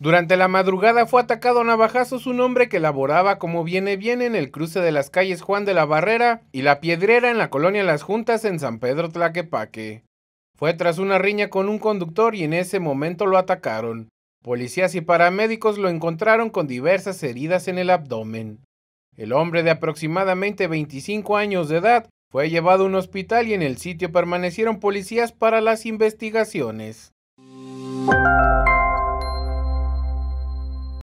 Durante la madrugada fue atacado a navajazos un hombre que laboraba como viene bien en el cruce de las calles Juan de la Barrera y La Piedrera en la colonia Las Juntas en San Pedro Tlaquepaque. Fue tras una riña con un conductor y en ese momento lo atacaron. Policías y paramédicos lo encontraron con diversas heridas en el abdomen. El hombre de aproximadamente 25 años de edad fue llevado a un hospital y en el sitio permanecieron policías para las investigaciones.